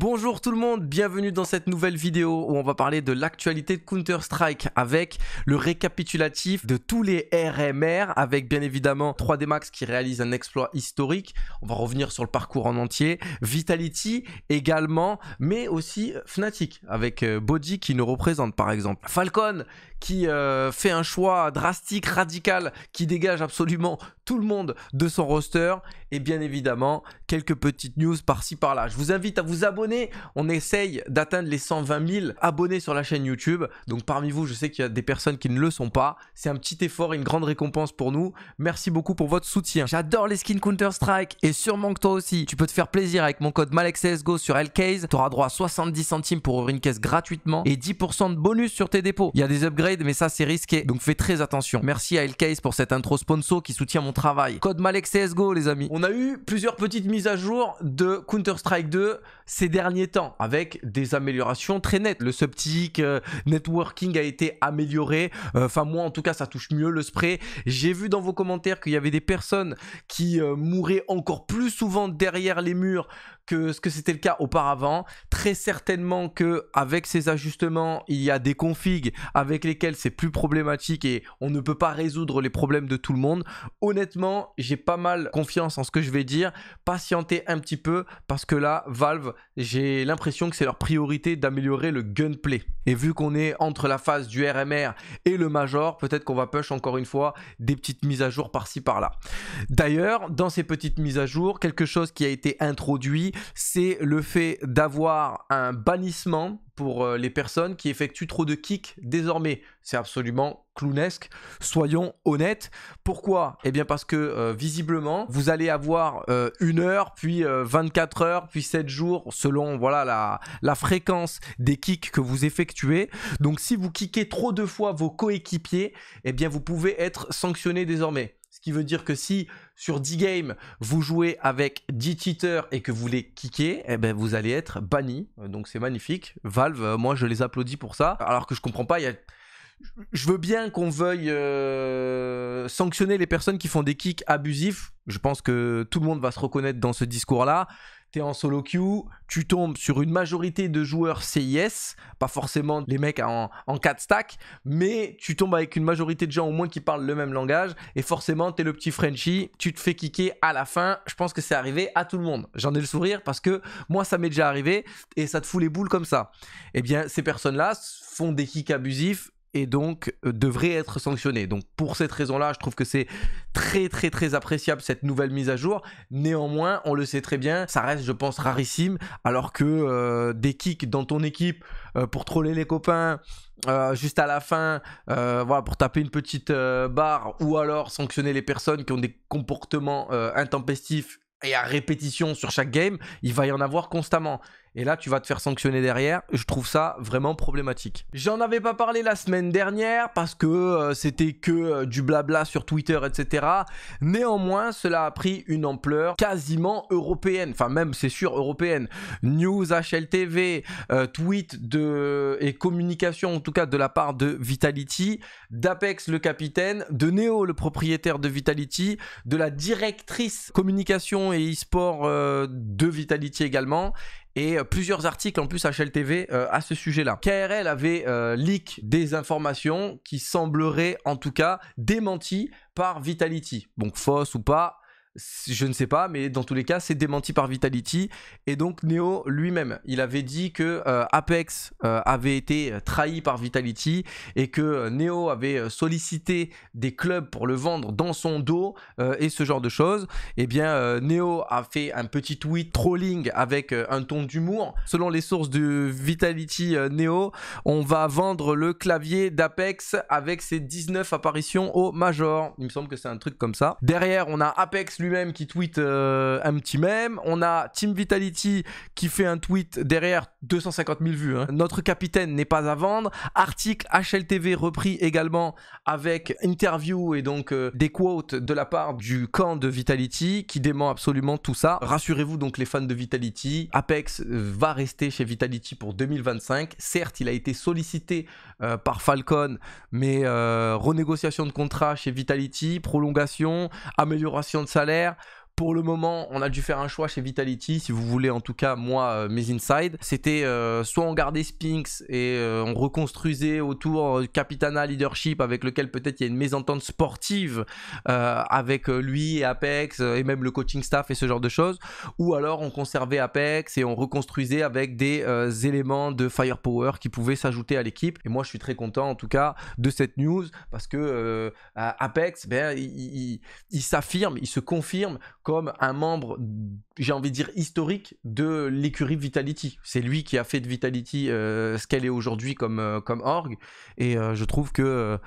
Bonjour tout le monde, bienvenue dans cette nouvelle vidéo où on va parler de l'actualité de Counter-Strike avec le récapitulatif de tous les RMR avec bien évidemment 3D Max qui réalise un exploit historique, on va revenir sur le parcours en entier, Vitality également, mais aussi Fnatic avec euh, Body qui nous représente par exemple, Falcon qui euh, fait un choix drastique, radical, qui dégage absolument tout le monde de son roster. Et bien évidemment, quelques petites news par-ci par-là. Je vous invite à vous abonner. On essaye d'atteindre les 120 000 abonnés sur la chaîne YouTube. Donc parmi vous, je sais qu'il y a des personnes qui ne le sont pas. C'est un petit effort, une grande récompense pour nous. Merci beaucoup pour votre soutien. J'adore les skins Counter-Strike et sûrement que toi aussi, tu peux te faire plaisir avec mon code MALEXSGO sur LKZ Tu auras droit à 70 centimes pour ouvrir une caisse gratuitement et 10% de bonus sur tes dépôts. Il y a des upgrades mais ça c'est risqué. Donc fais très attention. Merci à Elcase pour cette intro sponsor qui soutient mon travail. Code Malek CSGO les amis. On a eu plusieurs petites mises à jour de Counter-Strike 2 ces derniers temps avec des améliorations très nettes. Le subtique, euh, networking a été amélioré. Euh, enfin, moi en tout cas, ça touche mieux le spray. J'ai vu dans vos commentaires qu'il y avait des personnes qui euh, mouraient encore plus souvent derrière les murs que ce que c'était le cas auparavant. Très certainement que avec ces ajustements, il y a des configs avec lesquels c'est plus problématique et on ne peut pas résoudre les problèmes de tout le monde. Honnêtement, j'ai pas mal confiance en ce que je vais dire. Patientez un petit peu parce que là, Valve j'ai l'impression que c'est leur priorité d'améliorer le gunplay. Et vu qu'on est entre la phase du RMR et le Major, peut-être qu'on va push encore une fois des petites mises à jour par-ci par-là. D'ailleurs, dans ces petites mises à jour, quelque chose qui a été introduit, c'est le fait d'avoir un bannissement pour euh, les personnes qui effectuent trop de kicks désormais. C'est absolument clownesque, soyons honnêtes. Pourquoi Eh bien parce que euh, visiblement, vous allez avoir euh, une heure, puis 24 euh, heures, puis 7 jours, selon voilà la, la fréquence des kicks que vous effectuez. Donc si vous kickez trop de fois vos coéquipiers, eh bien vous pouvez être sanctionné désormais. Ce qui veut dire que si sur 10 games, vous jouez avec 10 cheaters et que vous les kickez, eh ben vous allez être banni. Donc c'est magnifique. Valve, moi je les applaudis pour ça. Alors que je comprends pas, il y a je veux bien qu'on veuille euh, sanctionner les personnes qui font des kicks abusifs. Je pense que tout le monde va se reconnaître dans ce discours-là. Tu es en solo queue, tu tombes sur une majorité de joueurs CIS, pas forcément les mecs en, en 4 stacks, mais tu tombes avec une majorité de gens au moins qui parlent le même langage, et forcément tu es le petit Frenchy, tu te fais kicker à la fin, je pense que c'est arrivé à tout le monde. J'en ai le sourire parce que moi ça m'est déjà arrivé, et ça te fout les boules comme ça. Eh bien ces personnes-là font des kicks abusifs, et donc euh, devrait être sanctionné. Donc pour cette raison-là, je trouve que c'est très très très appréciable cette nouvelle mise à jour. Néanmoins, on le sait très bien, ça reste je pense rarissime alors que euh, des kicks dans ton équipe euh, pour troller les copains juste à la fin, voilà, pour taper une petite barre ou alors sanctionner les personnes qui ont des comportements intempestifs et à répétition sur chaque game, il va y en avoir constamment. Et là, tu vas te faire sanctionner derrière. Je trouve ça vraiment problématique. J'en avais pas parlé la semaine dernière parce que euh, c'était que euh, du blabla sur Twitter, etc. Néanmoins, cela a pris une ampleur quasiment européenne. Enfin, même, c'est sûr, européenne. News HLTV, euh, tweet de... et communication, en tout cas, de la part de Vitality, d'Apex, le capitaine, de Neo, le propriétaire de Vitality, de la directrice communication et e-sport de Vitality également et euh, plusieurs articles en plus HLTV euh, à ce sujet-là. KRL avait euh, leak des informations qui sembleraient en tout cas démenties par Vitality. Donc fausse ou pas, je ne sais pas, mais dans tous les cas, c'est démenti par Vitality. Et donc Neo lui-même, il avait dit que euh, Apex euh, avait été euh, trahi par Vitality et que Neo avait sollicité des clubs pour le vendre dans son dos et ce genre de choses. Eh bien, Neo a fait un petit tweet trolling avec un ton d'humour. Selon les sources de Vitality Neo, on va vendre le clavier d'Apex avec ses 19 apparitions au Major. Il me semble que c'est un truc comme ça. Derrière, on a Apex lui même qui tweet euh, un petit même On a Team Vitality qui fait un tweet derrière 250 000 vues. Hein. Notre capitaine n'est pas à vendre. Article HLTV repris également avec interview et donc euh, des quotes de la part du camp de Vitality qui dément absolument tout ça. Rassurez-vous donc les fans de Vitality. Apex euh, va rester chez Vitality pour 2025. Certes, il a été sollicité par Falcon, mais renégociation de contrat chez Vitality, prolongation, amélioration de salaire faire pour le moment, on a dû faire un choix chez Vitality, si vous voulez en tout cas moi euh, mes inside. C'était euh, soit on gardait Spinks et euh, on reconstruisait autour Capitana Leadership avec lequel peut-être il y a une mésentente sportive avec lui et Apex et même le coaching staff et ce genre de choses. Ou alors on conservait Apex et on reconstruisait avec des éléments de firepower qui pouvaient s'ajouter à l'équipe. Et moi je suis très content en tout cas de cette news parce que Apex, ben, il, il s'affirme, il se confirme comme un membre j'ai envie de dire, historique de l'écurie Vitality. C'est lui qui a fait de Vitality euh, ce qu'elle est aujourd'hui comme, euh, comme org. Et euh, je trouve que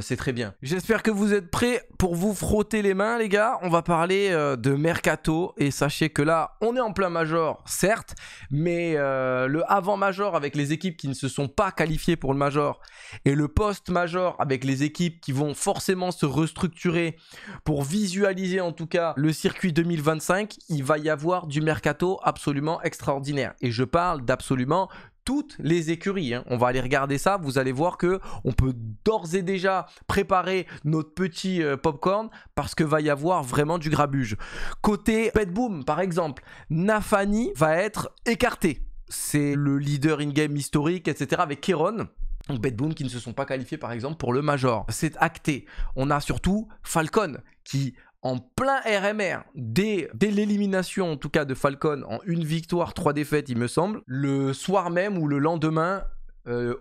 c'est très bien. J'espère que vous êtes prêts pour vous frotter les mains, les gars. On va parler de Mercato. Et sachez que là, on est en plein major, certes, mais le avant-major avec les équipes qui ne se sont pas qualifiées pour le major et le post-major avec les équipes qui vont forcément se restructurer pour visualiser en tout cas le circuit 2025, il va y avoir du mercato absolument extraordinaire. Et je parle d'absolument toutes les écuries. Hein. On va aller regarder ça. Vous allez voir que on peut d'ores et déjà préparer notre petit pop euh, popcorn parce que va y avoir vraiment du grabuge. Côté Pet par exemple, Nafani va être écarté. C'est le leader in-game historique, etc. avec Keron. Donc Bedboom qui ne se sont pas qualifiés par exemple pour le Major. C'est acté. On a surtout Falcon qui en plein RMR, dès, l'élimination en tout cas de Falcon, en une victoire, trois défaites il me semble, le soir même ou le lendemain, euh,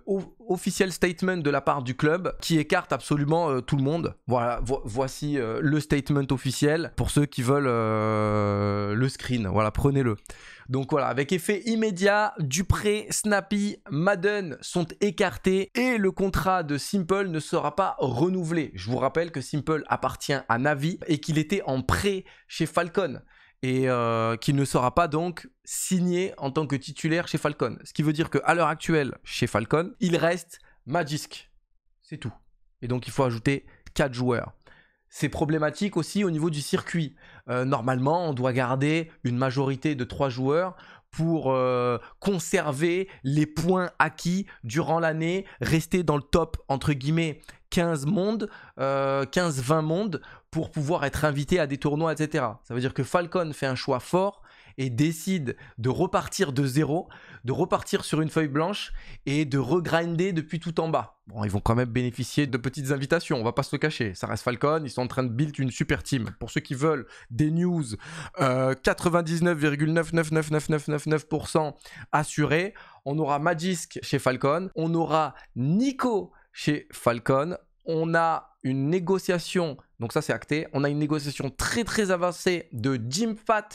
officiel statement de la part du club qui écarte absolument euh, tout le monde. Voilà, voici euh, le statement officiel pour ceux qui veulent le screen. Voilà, prenez-le. Donc voilà, avec effet immédiat, Dupré, Snappy, Madden sont écartés et le contrat de Simple ne sera pas renouvelé. Je vous rappelle que Simple appartient à Navi et qu'il était en prêt chez Falcon et qu'il euh, qui ne sera pas donc signé en tant que titulaire chez Falcon. Ce qui veut dire qu'à l'heure actuelle, chez Falcon, il reste Magisk. C'est tout. Et donc il faut ajouter 4 joueurs. C'est problématique aussi au niveau du circuit. Euh, normalement, on doit garder une majorité de 3 joueurs pour euh, conserver les points acquis durant l'année, rester dans le top entre guillemets 15 mondes, 15-20 euh, mondes pour pouvoir être invité à des tournois, etc. Ça veut dire que Falcon fait un choix fort et décide de repartir de zéro, de repartir sur une feuille blanche et de regrinder depuis tout en bas. Bon, ils vont quand même bénéficier de petites invitations, on va pas se le cacher. Ça reste Falcon, ils sont en train de build une super team. Pour ceux qui veulent des news, euh, 99,999999% assurés. On aura Magisk chez Falcon, on aura Nico chez Falcon, on a une négociation, donc ça c'est acté, on a une négociation très très avancée de Jim Fat,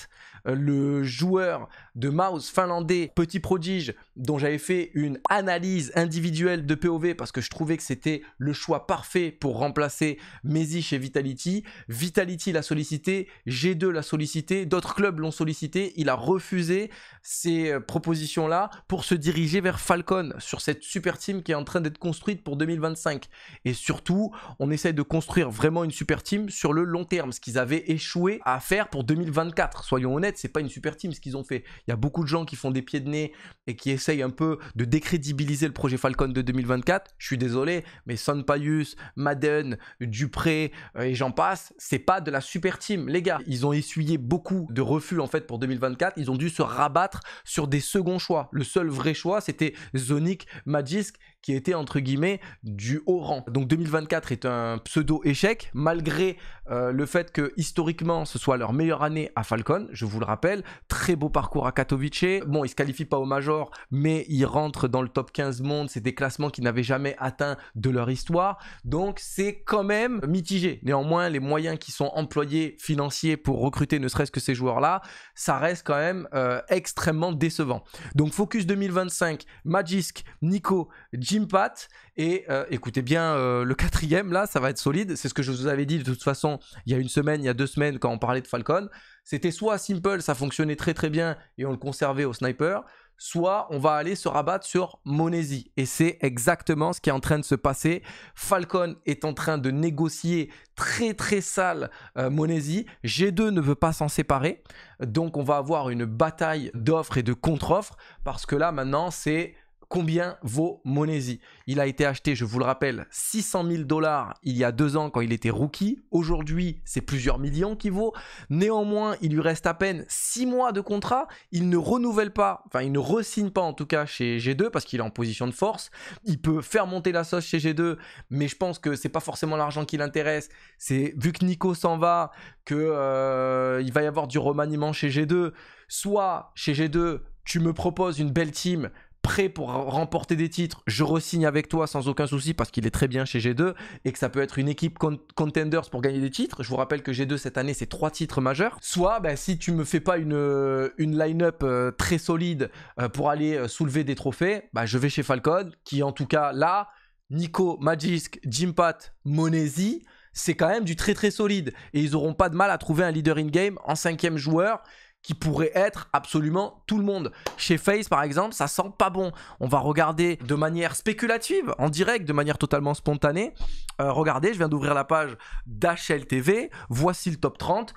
euh, le joueur de Mouse finlandais, petit prodige, dont j'avais fait une analyse individuelle de POV parce que je trouvais que c'était le choix parfait pour remplacer Messi chez Vitality. Vitality l'a sollicité, G2 l'a sollicité, d'autres clubs l'ont sollicité, il a refusé ces euh, propositions-là pour se diriger vers Falcon sur cette super team qui est en train d'être construite pour 2025. Et surtout, on est de construire vraiment une super team sur le long terme, ce qu'ils avaient échoué à faire pour 2024. Soyons honnêtes, c'est pas une super team ce qu'ils ont fait. Il y a beaucoup de gens qui font des pieds de nez et qui essayent un peu de décrédibiliser le projet Falcon de 2024. Je suis désolé, mais payus Madden, Dupré euh, et j'en passe, c'est pas de la super team, les gars. Ils ont essuyé beaucoup de refus en fait pour 2024. Ils ont dû se rabattre sur des seconds choix. Le seul vrai choix, c'était Zonic, Magisk qui était entre guillemets du haut rang. Donc 2024 est un pseudo-échec, malgré euh, le fait que historiquement ce soit leur meilleure année à Falcon, je vous le rappelle, très beau parcours à Katowice, bon ils se qualifient pas au Major, mais ils rentrent dans le top 15 monde, c'est des classements qui n'avaient jamais atteint de leur histoire, donc c'est quand même mitigé. Néanmoins, les moyens qui sont employés financiers pour recruter ne serait-ce que ces joueurs-là, ça reste quand même euh, extrêmement décevant. Donc focus 2025, Magisk, Nico, Jim Pat. Et euh, écoutez bien euh, le quatrième, là, ça va être solide. C'est ce que je vous avais dit de toute façon il y a une semaine, il y a deux semaines, quand on parlait de Falcon. C'était soit Simple, ça fonctionnait très très bien et on le conservait au sniper, soit on va aller se rabattre sur Monesi. Et c'est exactement ce qui est en train de se passer. Falcon est en train de négocier très très sale euh, Monésie. G2 ne veut pas s'en séparer. Donc on va avoir une bataille d'offres et de contre-offres parce que là maintenant c'est combien vaut Monesi Il a été acheté, je vous le rappelle, 600 000 dollars il y a deux ans quand il était rookie. Aujourd'hui, c'est plusieurs millions qu'il vaut. Néanmoins, il lui reste à peine six mois de contrat. Il ne renouvelle pas, enfin, il ne re-signe pas en tout cas chez G2 parce qu'il est en position de force. Il peut faire monter la sauce chez G2, mais je pense que c'est pas forcément l'argent qui l'intéresse. C'est vu que Nico s'en va, que euh, va y avoir du remaniement chez G2. Soit chez G2, tu me proposes une belle team prêt pour remporter des titres, je resigne avec toi sans aucun souci parce qu'il est très bien chez G2 et que ça peut être une équipe contenders pour gagner des titres. Je vous rappelle que G2 cette année c'est trois titres majeurs. Soit ben, si tu me fais pas une, euh, une line-up euh, très solide euh, pour aller soulever des trophées, ben, je vais chez Falcon qui en tout cas là, Nico, Magisk, Jimpat, Monesi, c'est quand même du très très solide et ils n'auront pas de mal à trouver un leader in-game en cinquième joueur qui pourrait être absolument tout le monde. Chez Face, par exemple, ça sent pas bon. On va regarder de manière spéculative, en direct, de manière totalement spontanée. Euh, regardez, je viens d'ouvrir la page d'HLTV. Voici le top 30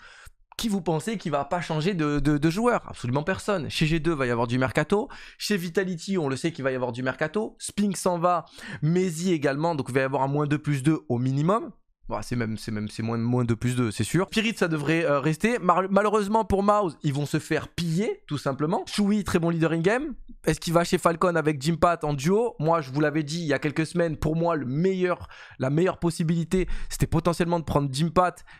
qui vous pensez qui va pas changer de, joueur Absolument personne. Chez G2, va y avoir du mercato. Chez Vitality, on le sait qu'il va y avoir du mercato. Spink s'en va. Mezi également, donc il va y avoir un moins 2 plus 2 au minimum. Bah, c'est même, c'est même, c'est moins, moins 2 plus 2, c'est sûr. Spirit, ça devrait euh, rester. malheureusement pour Mouse, ils vont se faire piller, tout simplement. Shui, très bon leader in-game. Est-ce qu'il va chez Falcon avec Pat en duo Moi, je vous l'avais dit il y a quelques semaines, pour moi, le meilleur, la meilleure possibilité, c'était potentiellement de prendre Jim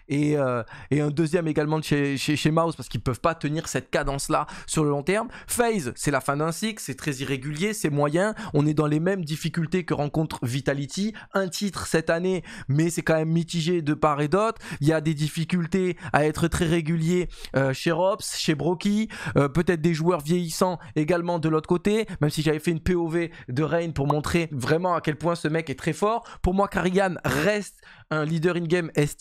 et, euh, et un deuxième également de chez, chez, Mouse, parce qu'ils peuvent pas tenir cette cadence-là sur le long terme. Phase, c'est la fin d'un cycle, c'est très irrégulier, c'est moyen. On est dans les mêmes difficultés que rencontre Vitality. Un titre cette année, mais c'est quand même mitigé de part et d'autre. Il y a des difficultés à être très régulier euh, chez Robs, chez Brocky, euh, peut-être des joueurs vieillissants également de l'autre côté, même si j'avais fait une POV de Reign pour montrer vraiment à quel point ce mec est très fort. Pour moi, Karigan reste un leader in-game est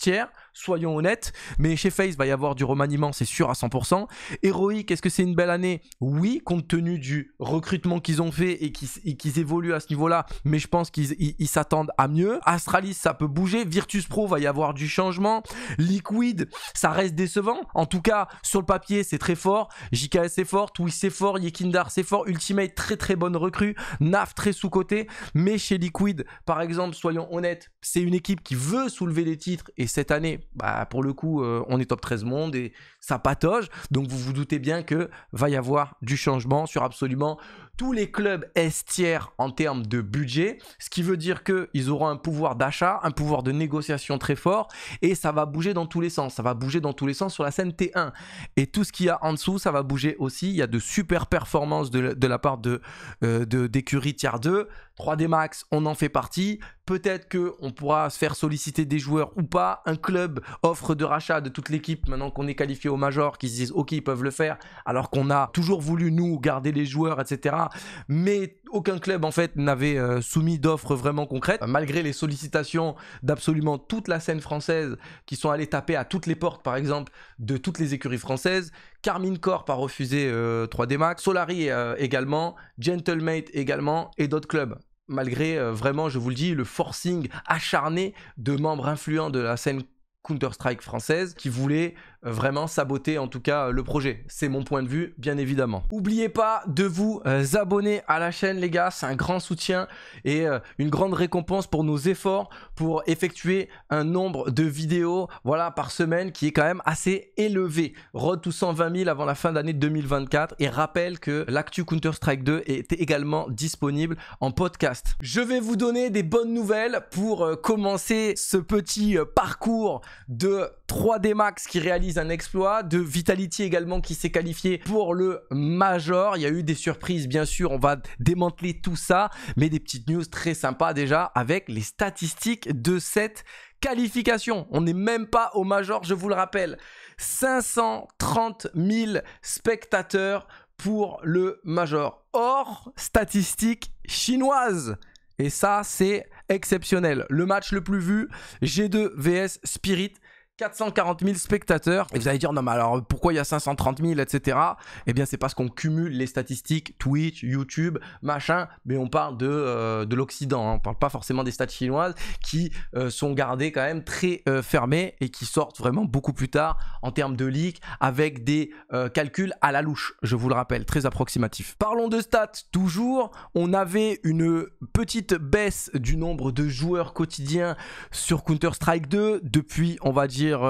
soyons honnêtes. Mais chez Face, va y avoir du remaniement, c'est sûr, à 100%. héroïque est-ce que c'est une belle année Oui, compte tenu du recrutement qu'ils ont fait et qu'ils évoluent à ce niveau-là. Mais je pense qu'ils s'attendent à mieux. Astralis, ça peut bouger. Virtus Pro, va y avoir du changement. Liquid, ça reste décevant. En tout cas, sur le papier, c'est très fort. JKS, c'est fort. oui c'est fort. Yekindar, c'est fort. Ultimate, très très bonne recrue. NAF, très sous-côté. Mais chez Liquid, par exemple, soyons honnêtes, c'est une équipe qui veut soulever les titres. Et cette année, bah, pour le coup, euh, on est top 13 monde et ça patoge. Donc vous vous doutez bien que va y avoir du changement sur absolument tous les clubs tiers en termes de budget, ce qui veut dire qu'ils auront un pouvoir d'achat, un pouvoir de négociation très fort, et ça va bouger dans tous les sens, ça va bouger dans tous les sens sur la scène T1. Et tout ce qu'il y a en dessous, ça va bouger aussi, il y a de super performances de, la part de, d'écurie tier 2, 3D Max, on en fait partie, peut-être qu'on pourra se faire solliciter des joueurs ou pas, un club offre de rachat de toute l'équipe maintenant qu'on est qualifié au Major, qui se disent ok ils peuvent le faire, alors qu'on a toujours voulu nous garder les joueurs, etc. Mais aucun club en fait n'avait euh, soumis d'offres vraiment concrètes, bah, malgré les sollicitations d'absolument toute la scène française qui sont allées taper à toutes les portes par exemple de toutes les écuries françaises. Carmine Corp a refusé 3D euh, Max, Solari euh, également, Gentlemate également et d'autres clubs malgré vraiment, je vous le dis, le forcing acharné de membres influents de la scène Counter-Strike française qui voulaient vraiment saboter en tout cas le projet. C'est mon point de vue, bien évidemment. N'oubliez pas de vous euh, abonner à la chaîne, les gars. C'est un grand soutien et euh, une grande récompense pour nos efforts pour effectuer un nombre de vidéos voilà, par semaine qui est quand même assez élevé. Road to 120 000 avant la fin d'année 2024. Et rappelle que l'actu Counter-Strike 2 est également disponible en podcast. Je vais vous donner des bonnes nouvelles pour euh, commencer ce petit parcours de 3D Max qui réalise un exploit, de Vitality également qui s'est qualifié pour le Major. Il y a eu des surprises, bien sûr, on va démanteler tout ça, mais des petites news très sympas déjà avec les statistiques de cette qualification. On n'est même pas au Major, je vous le rappelle. 530 000 spectateurs pour le Major, Or, statistiques chinoises. Et ça, c'est exceptionnel. Le match le plus vu, G2 vs Spirit, 440 000 spectateurs. Et vous allez dire, non, mais alors pourquoi il y a 530 000, etc. Et eh bien, c'est parce qu'on cumule les statistiques Twitch, YouTube, machin. Mais on parle de, euh, de l'Occident. Hein. On parle pas forcément des stats chinoises qui euh, sont gardées quand même très euh, fermées et qui sortent vraiment beaucoup plus tard en termes de leak avec des calculs à la louche. Je vous le rappelle, très approximatif. Parlons de stats toujours. On avait une petite baisse du nombre de joueurs quotidiens sur Counter-Strike 2 depuis, on va dire, dire, 2-3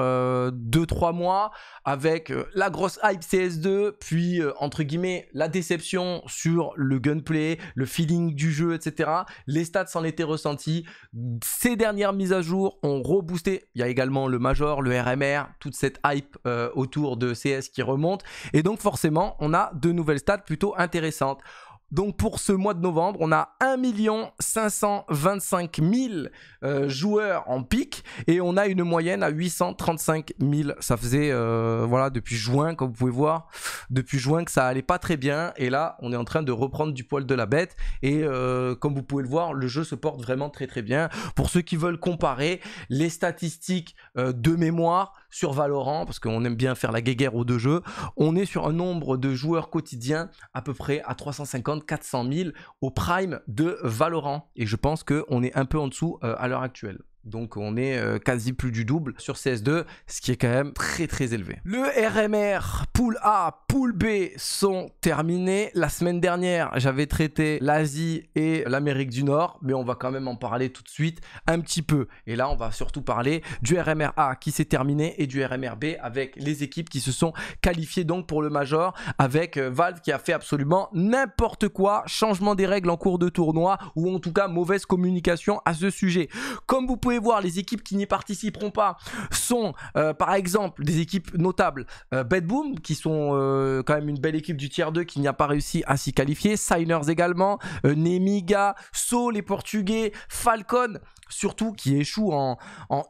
euh, mois, avec euh, la grosse hype CS2, puis, euh, entre guillemets, la déception sur le gunplay, le feeling du jeu, etc. Les stats s'en étaient ressentis. Ces dernières mises à jour ont reboosté. Il y a également le Major, le RMR, toute cette hype autour de CS qui remonte. Et donc, forcément, on a de nouvelles stats plutôt intéressantes. Donc pour ce mois de novembre, on a 1 525 000 joueurs en pic et on a une moyenne à 835 000. Ça faisait, euh, voilà, depuis juin, comme vous pouvez voir, depuis juin que ça allait pas très bien. Et là, on est en train de reprendre du poil de la bête. Et euh, comme vous pouvez le voir, le jeu se porte vraiment très très bien. Pour ceux qui veulent comparer les statistiques euh, de mémoire sur Valorant, parce qu'on aime bien faire la guéguerre aux deux jeux, on est sur un nombre de joueurs quotidiens à peu près à 350 400 000 au prime de Valorant. Et je pense qu'on est un peu en dessous euh, à l'heure actuelle. Donc on est euh, quasi plus du double sur CS2, ce qui est quand même très très élevé. Le RMR, pool A, pool B sont terminés. La semaine dernière, j'avais traité l'Asie et l'Amérique du Nord, mais on va quand même en parler tout de suite un petit peu. Et là, on va surtout parler du RMR A qui s'est terminé et du RMR B avec les équipes qui se sont qualifiées donc pour le Major avec euh, Valve qui a fait absolument n'importe quoi, changement des règles en cours de tournoi ou en tout cas mauvaise communication à ce sujet. Comme vous pouvez voir, les équipes qui n'y participeront pas sont euh, par exemple des équipes notables Bed euh, Bedboom, qui sont euh, quand même une belle équipe du tier 2 qui n'y a pas réussi à s'y qualifier, Signers également, Nemiga, So les Portugais, Falcon surtout qui échoue en,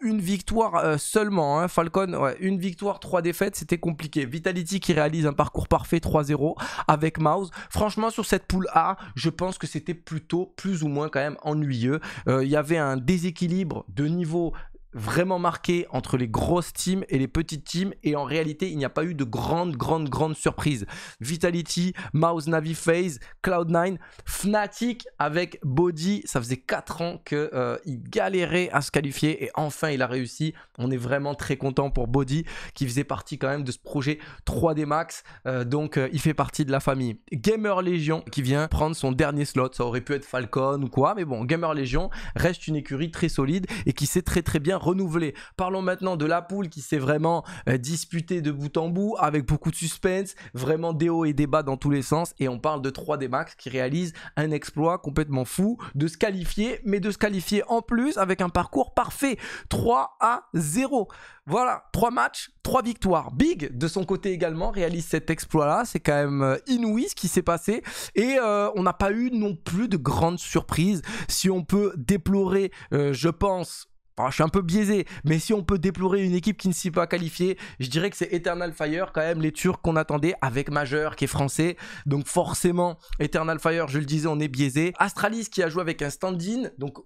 une victoire euh, seulement. Hein, Falcon, une victoire, trois défaites, c'était compliqué. Vitality qui réalise un parcours parfait 3-0 avec Mouse. Franchement, sur cette poule A, je pense que c'était plutôt plus ou moins quand même ennuyeux. Euh, il y avait un déséquilibre de niveau vraiment marqué entre les grosses teams et les petites teams. Et en réalité, il n'y a pas eu de grandes grandes grandes surprises Vitality, Mouse Navi Phase, Cloud9, Fnatic avec Body. Ça faisait 4 ans qu'il euh, galérait à se qualifier et enfin il a réussi. On est vraiment très content pour Body qui faisait partie quand même de ce projet 3D Max. Euh, donc euh, il fait partie de la famille. Gamer Legion qui vient prendre son dernier slot. Ça aurait pu être Falcon ou quoi. Mais bon, Gamer Legion reste une écurie très solide et qui sait très très bien renouvelé. Parlons maintenant de la poule qui s'est vraiment euh, disputée de bout en bout avec beaucoup de suspense, vraiment des hauts et des bas dans tous les sens. Et on parle de 3D Max qui réalise un exploit complètement fou de se qualifier, mais de se qualifier en plus avec un parcours parfait. 3 à 0. Voilà, 3 matchs, 3 victoires. Big, de son côté également, réalise cet exploit-là. C'est quand même euh, inouï ce qui s'est passé. Et euh, on n'a pas eu non plus de grandes surprises. Si on peut déplorer, je pense, je suis un peu biaisé, mais si on peut déplorer une équipe qui ne s'est pas qualifiée, je dirais que c'est Eternal Fire quand même, les Turcs qu'on attendait avec Majeur qui est français. Donc forcément, Eternal Fire, je le disais, on est biaisé. Astralis qui a joué avec un stand-in, donc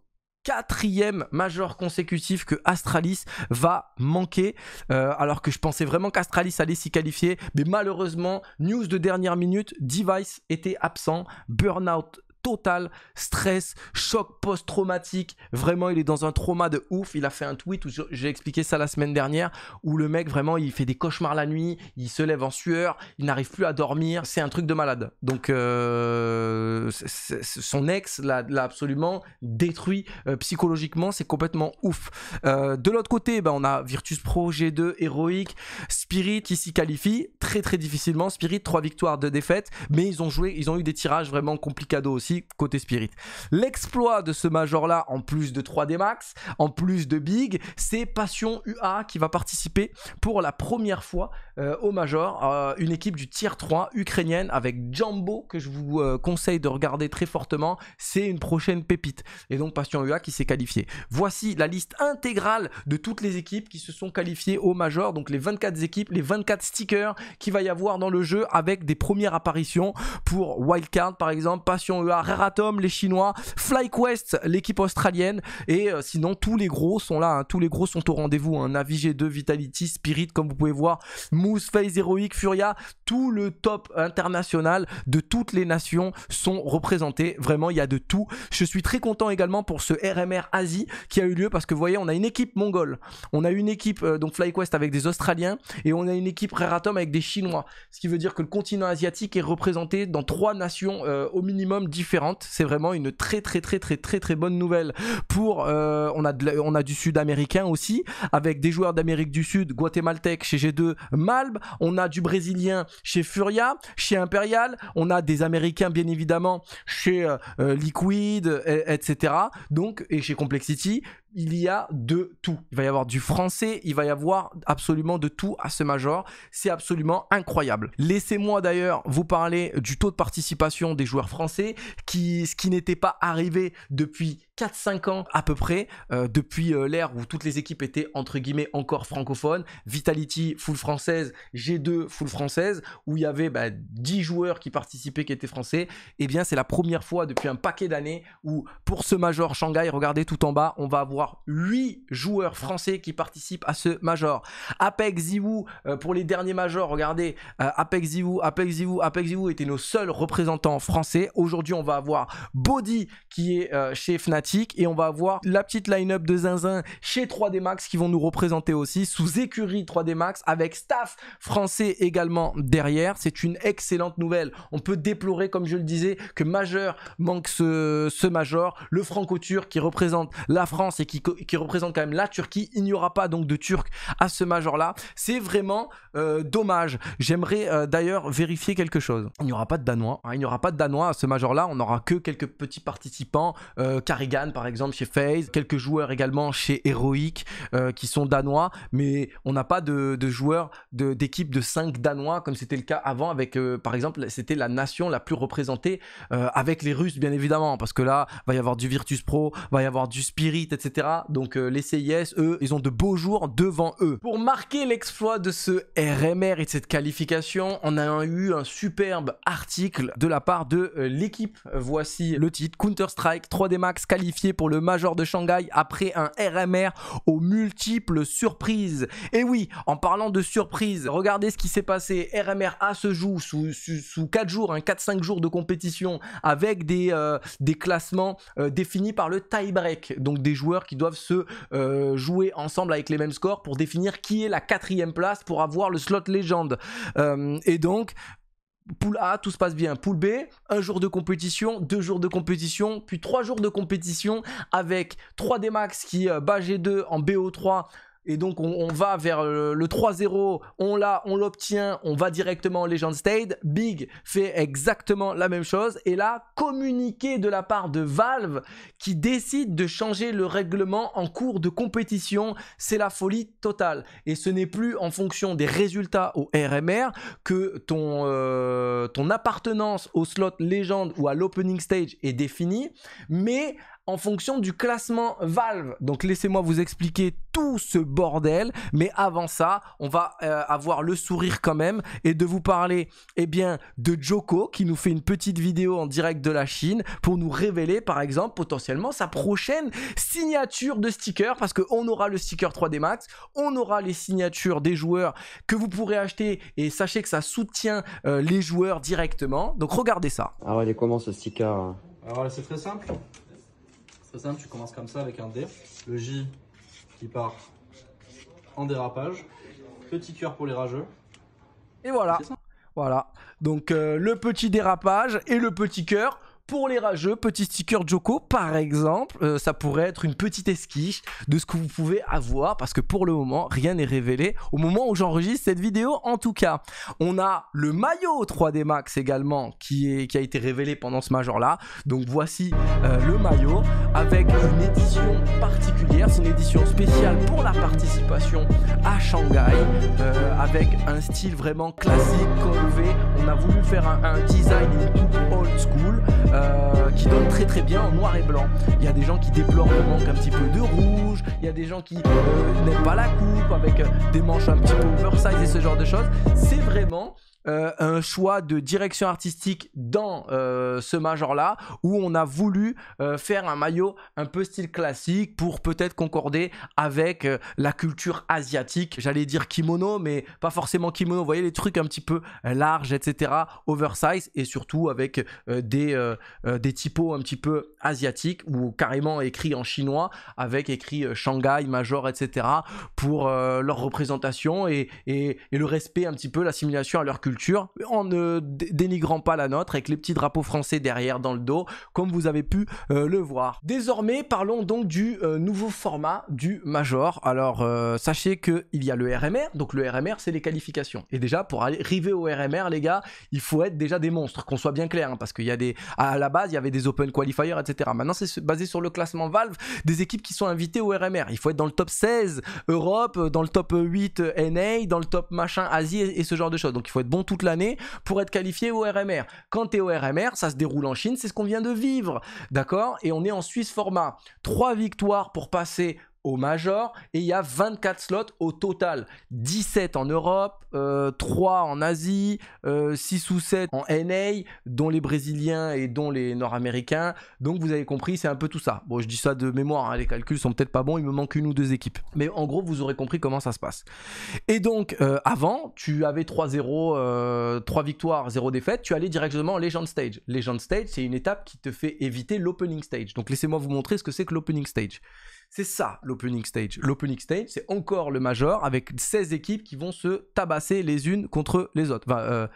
quatrième major consécutif que Astralis va manquer, euh, alors que je pensais vraiment qu'Astralis allait s'y qualifier, mais malheureusement, news de dernière minute, Device était absent, Burnout total, stress, choc post-traumatique. Vraiment, il est dans un trauma de ouf. Il a fait un tweet où j'ai expliqué ça la semaine dernière, où le mec vraiment, il fait des cauchemars la nuit, il se lève en sueur, il n'arrive plus à dormir. C'est un truc de malade. Donc, euh, son ex l'a absolument détruit euh, psychologiquement. C'est complètement ouf. Euh, de l'autre côté, ben, on a Virtus Pro, G2, héroïque, Spirit qui s'y qualifie très très difficilement. Spirit, trois victoires, de défaites, mais ils ont joué, ils ont eu des tirages vraiment complicados aussi côté spirit. L'exploit de ce major-là, en plus de 3D Max, en plus de Big, c'est Passion UA qui va participer pour la première fois euh, au major, euh, une équipe du tier 3 ukrainienne avec Jumbo que je vous euh, conseille de regarder très fortement. C'est une prochaine pépite. Et donc Passion UA qui s'est qualifié. Voici la liste intégrale de toutes les équipes qui se sont qualifiées au major, donc les 24 équipes, les 24 stickers qu'il va y avoir dans le jeu avec des premières apparitions pour Wildcard par exemple, Passion UA Reratom, les Chinois, FlyQuest, l'équipe australienne. Et euh, sinon, tous les gros sont là. Hein. tous les gros sont au rendez-vous. un hein. 2 Vitality, Spirit, comme vous pouvez voir, Moose, Face, Heroic, Furia. Tout le top international de toutes les nations sont représentés. Vraiment, il y a de tout. Je suis très content également pour ce RMR Asie qui a eu lieu parce que vous voyez, on a une équipe mongole. On a une équipe, euh, donc FlyQuest avec des Australiens. Et on a une équipe Reratom avec des Chinois. Ce qui veut dire que le continent asiatique est représenté dans trois nations euh, au minimum différentes c'est vraiment une très très très très très très bonne nouvelle pour euh, on a on a du sud-américain aussi avec des joueurs d'Amérique du Sud, guatémaltèque chez G2, Malb, on a du brésilien chez Furia, chez Imperial, on a des américains bien évidemment chez euh, Liquid etc. Donc et chez Complexity il y a de tout. Il va y avoir du français, il va y avoir absolument de tout à ce major. C'est absolument incroyable. Laissez-moi d'ailleurs vous parler du taux de participation des joueurs français, qui, ce qui n'était pas arrivé depuis 4-5 ans à peu près, euh, depuis euh, l'ère où toutes les équipes étaient entre guillemets encore francophones, Vitality full française, G2 full française, où il y avait 10 bah, joueurs qui participaient qui étaient français, et eh bien c'est la première fois depuis un paquet d'années où pour ce major Shanghai, regardez tout en bas, on va avoir 8 joueurs français qui participent à ce major. Apex Ziwu, euh, pour les derniers majors, regardez, Apex Ziwu, Apex Ziwu, Apex Ziwu étaient nos seuls représentants français. Aujourd'hui, on va avoir Body qui est chez Fnatic et on va avoir la petite line-up de Zinzin chez 3D Max qui vont nous représenter aussi sous écurie 3D Max avec staff français également derrière. C'est une excellente nouvelle. On peut déplorer, comme je le disais, que majeur manque ce, Major. Le franco-turc qui représente la France et qui, représente quand même la Turquie. Il n'y aura pas donc de Turc à ce Major-là. C'est vraiment euh, dommage. J'aimerais euh, d'ailleurs vérifier quelque chose. Il n'y aura pas de Danois. Hein. Il n'y aura pas de Danois à ce Major-là. On n'aura que quelques petits participants. Euh, car par exemple chez FaZe, quelques joueurs également chez Heroic euh, qui sont danois, mais on n'a pas de, joueurs d'équipe de, 5 danois comme c'était le cas avant avec euh, par exemple c'était la nation la plus représentée euh, avec les Russes bien évidemment parce que là va y avoir du Virtus Pro, va y avoir du Spirit etc. Donc les CIS eux ils ont de beaux jours devant eux. Pour marquer l'exploit de ce RMR et de cette qualification, on a eu un superbe article de la part de l'équipe. Voici le titre Counter Strike 3D Max qualifié pour le Major de Shanghai après un RMR aux multiples surprises. Et oui, en parlant de surprises, regardez ce qui s'est passé. RMR A se joue sous, sous, 4 jours, 4-5 hein, jours de compétition avec des, euh, des classements euh, définis par le tie-break. Donc des joueurs qui doivent se euh, jouer ensemble avec les mêmes scores pour définir qui est la quatrième place pour avoir le slot légende. et donc, poule A, tout se passe bien. Poule B, un jour de compétition, deux jours de compétition, puis trois jours de compétition avec 3D Max qui euh, bat G2 en BO3 et donc on, va vers le, 3-0, on l'a, on l'obtient, on va directement au Legend State. Big fait exactement la même chose. Et là, communiqué de la part de Valve qui décide de changer le règlement en cours de compétition, c'est la folie totale. Et ce n'est plus en fonction des résultats au RMR que ton, euh, ton appartenance au slot légende ou à l'opening stage est définie, mais en fonction du classement Valve. Donc laissez-moi vous expliquer tout ce bordel, mais avant ça, on va euh, avoir le sourire quand même et de vous parler eh bien de Joko qui nous fait une petite vidéo en direct de la Chine pour nous révéler par exemple potentiellement sa prochaine signature de sticker parce qu'on aura le sticker 3D Max, on aura les signatures des joueurs que vous pourrez acheter et sachez que ça soutient euh, les joueurs directement. Donc regardez ça. Alors ah il est comment ce sticker hein Alors c'est très simple. C'est simple, tu commences comme ça avec un D. Le J qui part en dérapage. Petit cœur pour les rageux. Et voilà. Voilà. Donc euh, le petit dérapage et le petit cœur. Pour les rageux, petit sticker Joko par exemple, euh, ça pourrait être une petite esquiche de ce que vous pouvez avoir parce que pour le moment, rien n'est révélé au moment où j'enregistre cette vidéo en tout cas. On a le maillot 3D Max également qui, a été révélé pendant ce Major là. Donc voici euh, le maillot avec une édition particulière, c'est une édition spéciale pour la participation à Shanghai euh, avec un style vraiment classique, colvé. On a voulu faire un, un design old school euh, qui donne très très bien en noir et blanc. Il y a des gens qui déplorent le manque un petit peu de rouge, il y a des gens qui euh, n'aiment pas la coupe avec euh, des manches un petit peu oversize et ce genre de choses. C'est vraiment euh, un choix de direction artistique dans euh, ce major-là, où on a voulu euh, faire un maillot un peu style classique pour peut-être concorder avec la culture asiatique. J'allais dire kimono, mais pas forcément kimono. Vous voyez les trucs un petit peu larges, etc., oversize, et surtout avec des, des typos un petit peu asiatiques ou carrément écrit en chinois avec écrit Shanghai, Major, etc., pour leur représentation et, et, et le respect un petit peu, l'assimilation à leur culture en ne dénigrant pas la nôtre avec les petits drapeaux français derrière dans le dos comme vous avez pu euh, le voir. Désormais parlons donc du euh, nouveau format du Major. Alors euh, sachez sachez qu'il y a le RMR, donc le RMR c'est les qualifications. Et déjà pour arriver au RMR les gars il faut être déjà des monstres, qu'on soit bien clair hein, parce qu'il y a des... À la base il y avait des Open Qualifiers etc. Maintenant c'est basé sur le classement Valve des équipes qui sont invitées au RMR. Il faut être dans le top 16 Europe, dans le top 8 NA, dans le top machin Asie et, et ce genre de choses. Donc il faut être bon toute l'année pour être qualifié au RMR. Quand tu es au RMR, ça se déroule en Chine, c'est ce qu'on vient de vivre. D'accord Et on est en Suisse format. Trois victoires pour passer au major et il y a 24 slots au total. 17 en Europe, 3 euh, en Asie, 6 euh, ou 7 en NA, dont les Brésiliens et dont les Nord-Américains. Donc vous avez compris, c'est un peu tout ça. Bon, je dis ça de mémoire, hein, les calculs sont peut-être pas bons, il me manque une ou deux équipes. Mais en gros, vous aurez compris comment ça se passe. Et donc, euh, avant, tu avais 3-0, 3 victoires, 0 défaites, tu allais directement en Legend Stage. Legend Stage, c'est une étape qui te fait éviter l'opening stage. Donc laissez-moi vous montrer ce que c'est que l'opening stage. C'est ça l'opening stage. L'opening stage, c'est encore le major avec 16 équipes qui vont se tabasser les unes contre les autres. Euh,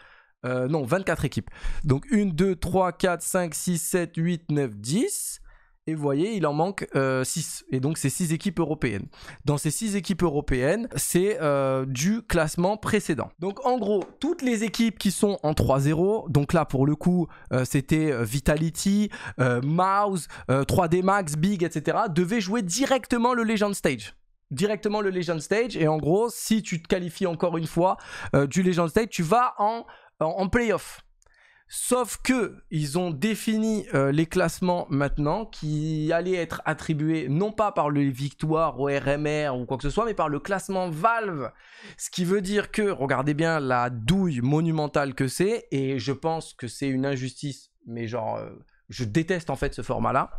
euh, non, 24 équipes. Donc 1, 2, 3, 4, 5, 6, 7, 8, 9, 10. Et vous voyez, il en manque 6. Euh, et donc, c'est 6 équipes européennes. Dans ces 6 équipes européennes, c'est euh, du classement précédent. Donc, en gros, toutes les équipes qui sont en 3-0, donc là, pour le coup, euh, c'était Vitality, Mouse, 3D Max, Big, etc., devaient jouer directement le Legend Stage directement le Legend Stage. Et en gros, si tu te qualifies encore une fois du Legend Stage, tu vas en, en, en playoff. Sauf que ils ont défini euh, les classements maintenant qui allaient être attribués non pas par les victoires au RMR ou quoi que ce soit, mais par le classement Valve. Ce qui veut dire que, regardez bien la douille monumentale que c'est, et je pense que c'est une injustice, mais genre... Euh, je déteste en fait ce format-là.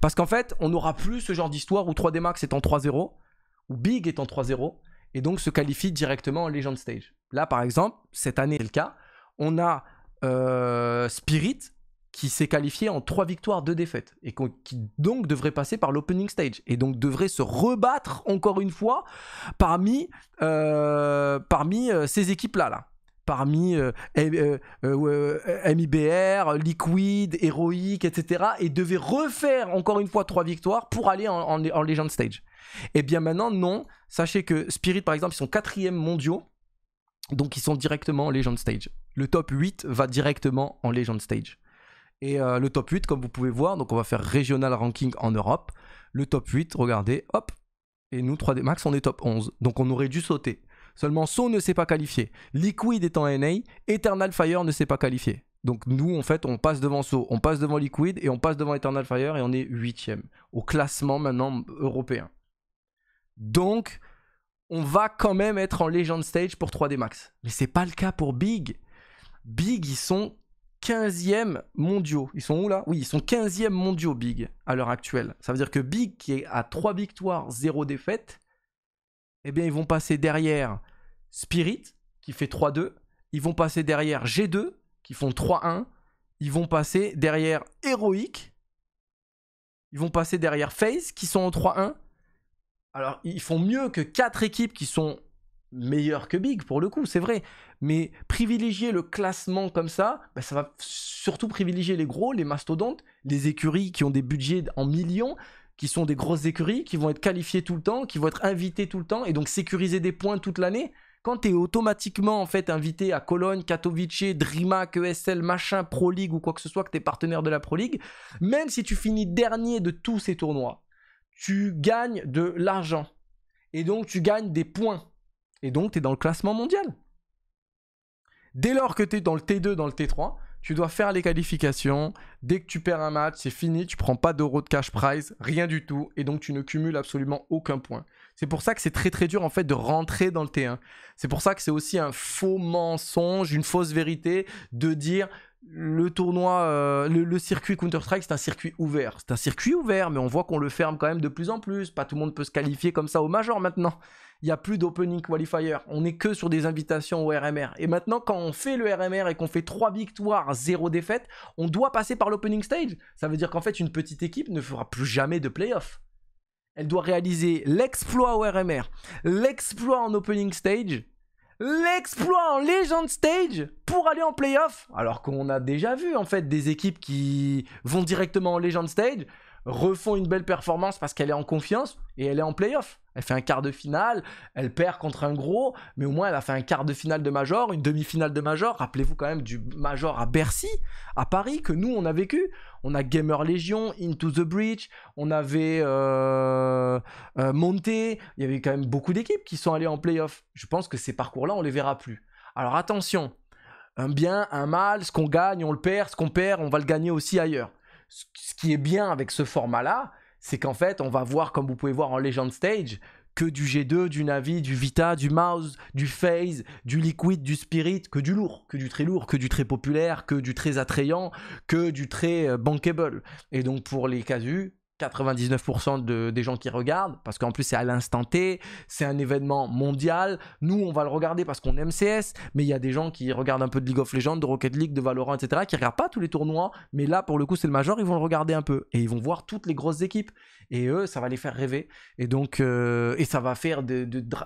Parce qu'en fait, on n'aura plus ce genre d'histoire où 3D Max est en 3-0, où Big est en 3-0, et donc se qualifie directement en Legend Stage. Là, par exemple, cette année, c'est le cas. On a euh, Spirit qui s'est qualifié en 3 victoires, 2 défaites, et qui donc devrait passer par l'opening stage, et donc devrait se rebattre encore une fois parmi, euh, parmi euh, ces équipes-là. Parmi MIBR, Liquid, Heroic, etc. Et devait refaire encore une fois 3 victoires pour aller en, en, Legend Stage. Et eh bien maintenant, non. Sachez que Spirit, par exemple, ils sont quatrième mondiaux donc ils sont directement en Legend Stage. Le top 8 va directement en Legend Stage. Et euh, le top 8, comme vous pouvez voir, donc on va faire régional Ranking en Europe. Le top 8, regardez, hop. Et nous, 3D Max, on est top 11. Donc on aurait dû sauter. Seulement, So ne s'est pas qualifié. Liquid est en NA. Eternal Fire ne s'est pas qualifié. Donc nous, en fait, on passe devant So, on passe devant Liquid et on passe devant Eternal Fire et on est 8 au classement maintenant européen. Donc, on va quand même être en Legend Stage pour 3D Max. Mais c'est pas le cas pour Big. Big, ils sont 15e mondiaux. Ils sont où là Oui, ils sont 15e mondiaux Big à l'heure actuelle. Ça veut dire que Big, qui est à 3 victoires, 0 défaite, eh bien ils vont passer derrière Spirit, qui fait 3-2. Ils vont passer derrière G2, qui font 3-1. Ils vont passer derrière Heroic. Ils vont passer derrière FaZe, qui sont en 3-1. Alors, ils font mieux que quatre équipes qui sont meilleures que Big, pour le coup, c'est vrai. Mais privilégier le classement comme ça, bah, ça va surtout privilégier les gros, les mastodontes, les écuries qui ont des budgets en millions, qui sont des grosses écuries, qui vont être qualifiées tout le temps, qui vont être invitées tout le temps, et donc sécuriser des points toute l'année. Quand tu es automatiquement en fait invité à Cologne, Katowice, DreamHack, ESL, machin, Pro League ou quoi que ce soit que tu es partenaire de la Pro League, même si tu finis dernier de tous ces tournois, tu gagnes de l'argent. Et donc, tu gagnes des points. Et donc, tu es dans le classement mondial. Dès lors que tu es dans le T2, dans le T3, tu dois faire les qualifications. Dès que tu perds un match, c'est fini, tu prends pas d'euros de cash prize, rien du tout, et donc tu ne cumules absolument aucun point. C'est pour ça que c'est très très dur en fait de rentrer dans le T1. C'est pour ça que c'est aussi un faux mensonge, une fausse vérité de dire le tournoi, euh, le, circuit Counter-Strike, c'est un circuit ouvert. C'est un circuit ouvert, mais on voit qu'on le ferme quand même de plus en plus. Pas tout le monde peut se qualifier comme ça au Major maintenant. Il n'y a plus d'opening qualifier. On n'est que sur des invitations au RMR. Et maintenant, quand on fait le RMR et qu'on fait 3 victoires, 0 défaite, on doit passer par l'opening stage. Ça veut dire qu'en fait, une petite équipe ne fera plus jamais de playoff. Elle doit réaliser l'exploit au RMR, l'exploit en opening stage l'exploit en Legend Stage pour aller en playoff. Alors qu'on a déjà vu en fait des équipes qui vont directement en Legend Stage, refont une belle performance parce qu'elle est en confiance et elle est en playoff. Elle fait un quart de finale, elle perd contre un gros, mais au moins elle a fait un quart de finale de Major, une demi-finale de Major. Rappelez-vous quand même du Major à Bercy, à Paris, que nous on a vécu on a Gamer Legion, Into the Breach, on avait euh, euh, Monté, il y avait quand même beaucoup d'équipes qui sont allées en playoff. Je pense que ces parcours-là, on ne les verra plus. Alors attention, un bien, un mal, ce qu'on gagne, on le perd, ce qu'on perd, on va le gagner aussi ailleurs. Ce qui est bien avec ce format-là, c'est qu'en fait, on va voir, comme vous pouvez voir en Legend Stage, que du G2, du Navi, du Vita, du Mouse, du Phase, du Liquid, du Spirit, que du lourd, que du très lourd, que du très populaire, que du très attrayant, que du très euh, bankable. Et donc pour les casus, 99% des gens qui regardent, parce qu'en plus c'est à l'instant T, c'est un événement mondial. Nous, on va le regarder parce qu'on aime CS, mais il y a des gens qui regardent un peu de League of Legends, de Rocket League, de Valorant, etc., qui ne regardent pas tous les tournois, mais là, pour le coup, c'est le major, ils vont le regarder un peu et ils vont voir toutes les grosses équipes. Et eux, ça va les faire rêver. Et donc, euh, et ça va faire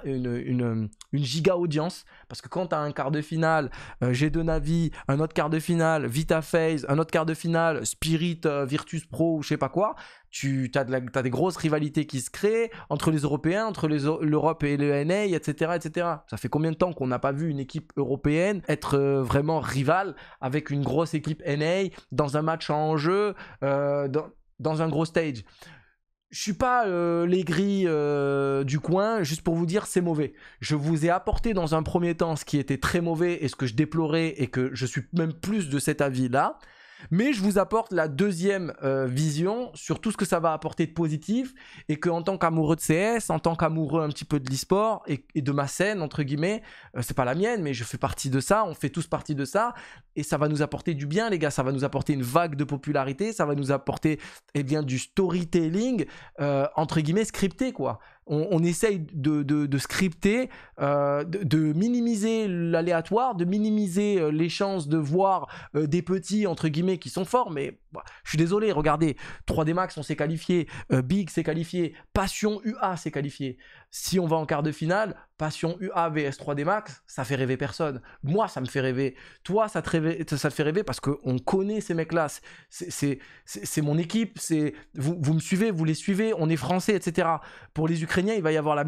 une, giga audience, parce que quand tu as un quart de finale, G2 euh, Navi, un autre quart de finale, Vita Phase, un autre quart de finale, Spirit, euh, Virtus Pro, ou je sais pas quoi, tu as, des grosses rivalités qui se créent entre les Européens, entre l'Europe et le etc., etc. Ça fait combien de temps qu'on n'a pas vu une équipe européenne être euh, vraiment rivale avec une grosse équipe NA dans un match en jeu, euh, dans, un gros stage je suis pas euh, l'aigri du coin, juste pour vous dire c'est mauvais. Je vous ai apporté dans un premier temps ce qui était très mauvais et ce que je déplorais et que je suis même plus de cet avis là. Mais je vous apporte la deuxième euh, vision sur tout ce que ça va apporter de positif et que en tant qu'amoureux de CS, en tant qu'amoureux un petit peu de l'esport et, de ma scène entre guillemets, euh, c'est pas la mienne mais je fais partie de ça, on fait tous partie de ça et ça va nous apporter du bien les gars, ça va nous apporter une vague de popularité, ça va nous apporter eh bien du storytelling euh, entre guillemets scripté quoi on, essaye de, scripter, euh, de, minimiser l'aléatoire, de minimiser euh, les chances de voir euh, des petits, entre guillemets, qui sont forts, mais bah, je suis désolé, regardez, 3D Max, on s'est qualifié, Big s'est qualifié, Passion UA s'est qualifié. Si on va en quart de finale, passion UA vs 3D Max, ça fait rêver personne. Moi, ça me fait rêver. Toi, ça te, fait rêver parce qu'on connaît ces mecs-là. C'est mon équipe. vous, me suivez, vous les suivez. On est français, etc. Pour les Ukrainiens, il va y avoir euh,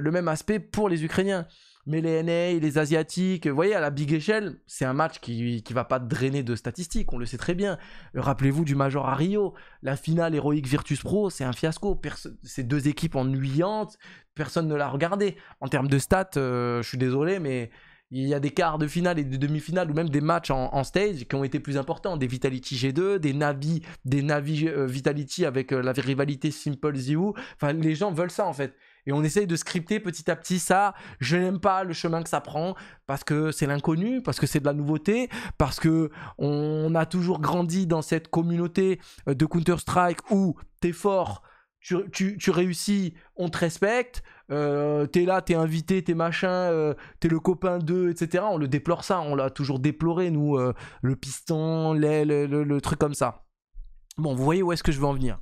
le même aspect pour les Ukrainiens mais les NA, les Asiatiques, vous voyez, à la big échelle, c'est un match qui ne va pas drainer de statistiques, on le sait très bien. Rappelez-vous du Major à Rio, la finale héroïque Virtus Pro, c'est un fiasco. ces deux équipes ennuyantes, personne ne l'a regardé. En termes de stats, euh, je suis désolé, mais il y a des quarts de finale et des demi finales ou même des matchs en, stage qui ont été plus importants. Des Vitality G2, des Navi, des Navi euh, Vitality avec euh, la rivalité Simple Ziu. Enfin, les gens veulent ça en fait. Et on essaye de scripter petit à petit ça. Je n'aime pas le chemin que ça prend parce que c'est l'inconnu, parce que c'est de la nouveauté, parce que on a toujours grandi dans cette communauté euh, de Counter-Strike où t'es fort, tu, réussis, on te respecte, euh, t'es là, t'es invité, t'es machin, euh, t'es le copain d'eux, etc. On le déplore ça, on l'a toujours déploré, nous, le piston, l'aile, le, truc comme ça. Bon, vous voyez où est-ce que je veux en venir.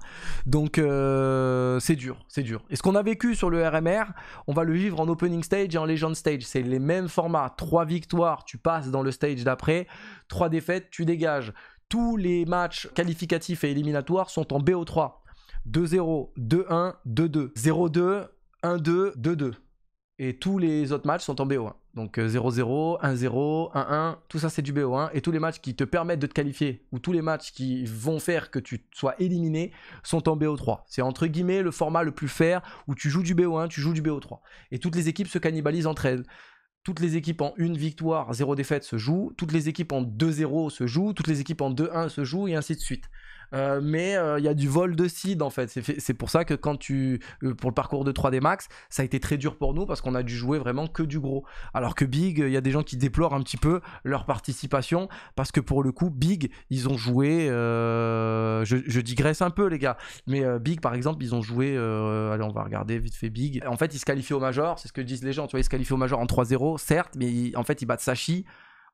Donc, euh, c'est dur, c'est dur. Et ce qu'on a vécu sur le RMR, on va le vivre en opening stage et en legend stage. C'est les mêmes formats. Trois victoires, tu passes dans le stage d'après. Trois défaites, tu dégages. Tous les matchs qualificatifs et éliminatoires sont en BO3. 2-0, 2-1, 2-2. 0-2, 1-2, 2-2. Et tous les autres matchs sont en BO1. Hein. Donc 0-0, 1-0, 1-1, tout ça c'est du BO1. Hein. Et tous les matchs qui te permettent de te qualifier, ou tous les matchs qui vont faire que tu sois éliminé, sont en BO3. C'est entre guillemets le format le plus fair où tu joues du BO1, tu joues du BO3. Et toutes les équipes se cannibalisent entre elles. Toutes les équipes en une victoire, 0 défaite se jouent. Toutes les équipes en 2-0 se jouent. Toutes les équipes en 2-1 se jouent, et ainsi de suite. Euh, mais euh, il y a du vol de seed en fait. C'est pour ça que quand tu euh, pour le parcours de 3D Max, ça a été très dur pour nous parce qu'on a dû jouer vraiment que du gros. Alors que Big, il y a des gens qui déplorent un petit peu leur participation parce que pour le coup, Big, ils ont joué. Je, digresse un peu les gars, mais Big par exemple, ils ont joué. allez, on va regarder vite fait Big. En fait, ils se qualifient au major, c'est ce que disent les gens. Tu vois, ils se qualifient au major en 3-0, certes, mais en fait, ils battent Sachi.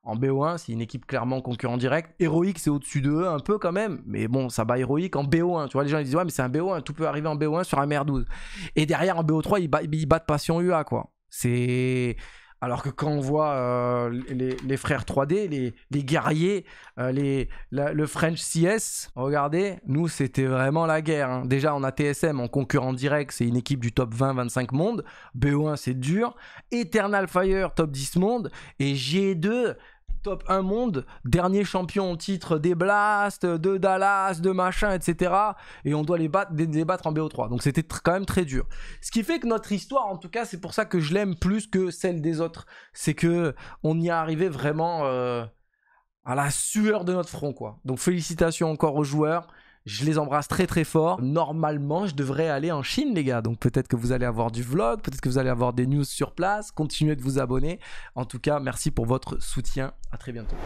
En BO1, c'est une équipe clairement concurrent direct. Heroic, c'est au-dessus de eux un peu quand même. Mais bon, ça bat Heroic en BO1. Tu vois, les gens ils disent Ouais, mais c'est un BO1, tout peut arriver en BO1 sur un MR12. Et derrière, en BO3, ils, battent Passion UA, quoi. C'est. Alors que quand on voit euh, les, frères 3D, les, les guerriers, euh, les, le French CS, regardez, nous c'était vraiment la guerre. Hein. Déjà on a TSM en concurrent direct, c'est une équipe du top 20-25 monde. BO1 c'est dur. Eternal Fire top 10 monde. Et G2, top 1 monde, dernier champion au titre des blasts de Dallas, de machin, etc. Et on doit les battre, les en BO3. Donc c'était quand même très dur. Ce qui fait que notre histoire, en tout cas, c'est pour ça que je l'aime plus que celle des autres. C'est que on y est arrivé vraiment euh, à la sueur de notre front, quoi. Donc félicitations encore aux joueurs. Je les embrasse très très fort. Normalement, je devrais aller en Chine, les gars. Donc peut-être que vous allez avoir du vlog, peut-être que vous allez avoir des news sur place. Continuez de vous abonner. En tout cas, merci pour votre soutien. À très bientôt.